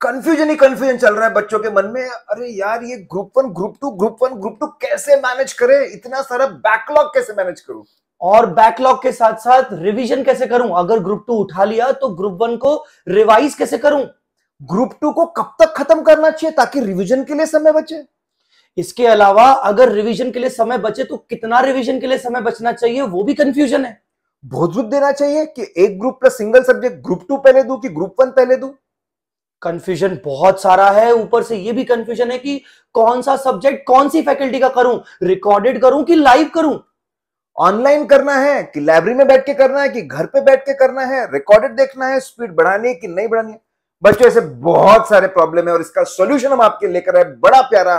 Confusion ही confusion चल रहा है बच्चों के मन में अरे यार ये group one group two group one group two कैसे मैनेज करें इतना सारा बैकलॉग कैसे मैनेज करूं और बैकलॉग के साथ साथ रिवीजन कैसे करूं अगर ग्रुप टू उठा लिया तो ग्रुप वन को रिवाइज कैसे करूं ग्रुप टू को कब तक खत्म करना चाहिए ताकि रिविजन के लिए समय बचे इसके अलावा अगर रिविजन के लिए समय बचे तो कितना रिविजन के लिए समय बचना चाहिए वो भी कंफ्यूजन है बहुत ग्रुप देना चाहिए कि एक group plus single subject group two पहले दू कि ग्रुप वन पहले दू कंफ्यूजन बहुत सारा है ऊपर से ये भी कंफ्यूजन है कि कौन सा सब्जेक्ट कौन सी फैकल्टी का करूं रिकॉर्डेड करूं कि लाइव करूं ऑनलाइन करना है कि लाइब्रेरी में बैठ के करना है कि घर पे बैठ के करना है रिकॉर्डेड देखना है स्पीड बढ़ानी है कि नहीं बढ़ानी बच्चों ऐसे बहुत सारे प्रॉब्लम है और इसका सोल्यूशन हम आपके लेकर आए बड़ा प्यारा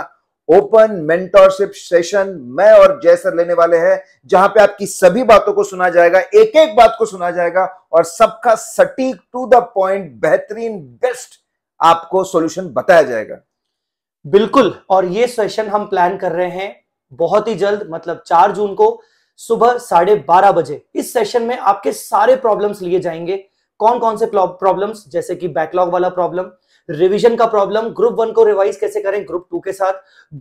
ओपन मेंटोरशिप सेशन मैं और जय सर लेने वाले हैं जहां पे आपकी सभी बातों को सुना जाएगा एक एक बात को सुना जाएगा और सबका सटीक टू द पॉइंट बेहतरीन बेस्ट आपको सॉल्यूशन बताया जाएगा बिल्कुल और ये सेशन हम प्लान कर रहे हैं बहुत ही जल्द मतलब चार जून को सुबह साढ़े बारह बजे इस सेशन में आपके सारे प्रॉब्लम्स लिए जाएंगे कौन कौन से प्रॉब्लम्स जैसे कि बैकलॉग वाला प्रॉब्लम रिवीजन का प्रॉब्लम ग्रुप वन को रिवाइज कैसे करें ग्रुप टू के साथ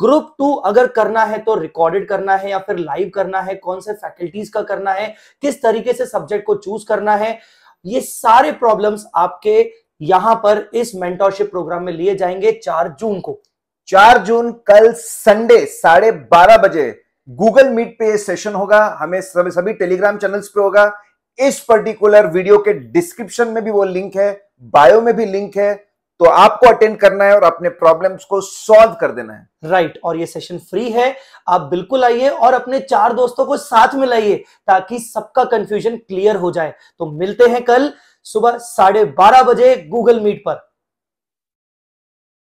ग्रुप टू अगर करना है तो रिकॉर्डेड करना है या फिर लाइव करना है कौन से फैकल्टीज का करना है किस तरीके से सब्जेक्ट को चूज करना है ये सारे प्रॉब्लम्स आपके यहां पर इस मेंटोरशिप प्रोग्राम में लिए जाएंगे चार जून को चार जून कल संडे साढ़े बारह बजे गूगल मीट पे सेशन होगा हमें सभी सभी टेलीग्राम चैनल्स पे होगा इस पर्टिकुलर वीडियो के डिस्क्रिप्शन में भी वो लिंक है बायो में भी लिंक है तो आपको अटेंड करना है और अपने प्रॉब्लम्स को सॉल्व कर देना है राइट right. और ये सेशन फ्री है आप बिल्कुल आइए और अपने चार दोस्तों को साथ में लाइए ताकि सबका कंफ्यूजन क्लियर हो जाए तो मिलते हैं कल सुबह साढ़े बारह बजे गूगल मीट पर